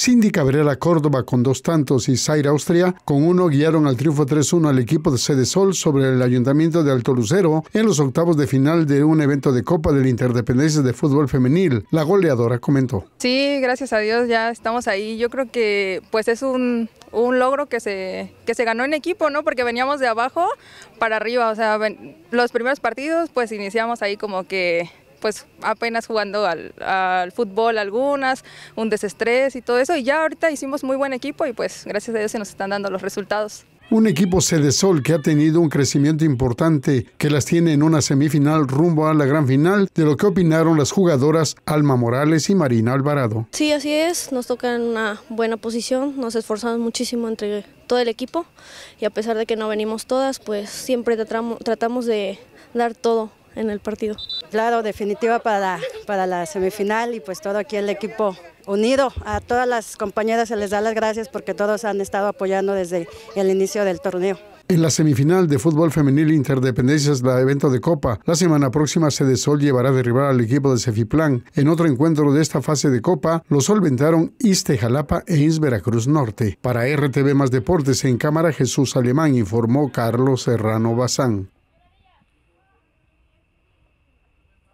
Cindy Cabrera Córdoba con dos tantos y Zaira Austria con uno guiaron al triunfo 3-1 al equipo de Sede Sol sobre el Ayuntamiento de Alto Lucero en los octavos de final de un evento de Copa de la Interdependencia de Fútbol Femenil. La goleadora comentó. Sí, gracias a Dios ya estamos ahí. Yo creo que pues es un, logro que se, que se ganó en equipo, ¿no? Porque veníamos de abajo para arriba, o sea, los primeros partidos pues iniciamos ahí como que pues apenas jugando al, fútbol algunas, un desestrés y todo eso. Y ya ahorita hicimos muy buen equipo y pues gracias a Dios se nos están dando los resultados. Un equipo sol que ha tenido un crecimiento importante, que las tiene en una semifinal rumbo a la gran final, de lo que opinaron las jugadoras Alma Morales y Marina Alvarado. Sí, así es, nos toca en una buena posición, nos esforzamos muchísimo entre todo el equipo y a pesar de que no venimos todas, pues siempre tratamos, tratamos de dar todo en el partido. Claro, definitiva para, para la semifinal y pues todo aquí el equipo unido. A todas las compañeras se les da las gracias porque todos han estado apoyando desde el inicio del torneo. En la semifinal de fútbol femenil Interdependencias, la evento de Copa, la semana próxima Sol llevará a derribar al equipo de Cefiplan. En otro encuentro de esta fase de Copa, lo solventaron Iste Jalapa e is Veracruz Norte. Para RTV Más Deportes, en cámara Jesús Alemán, informó Carlos Serrano Bazán.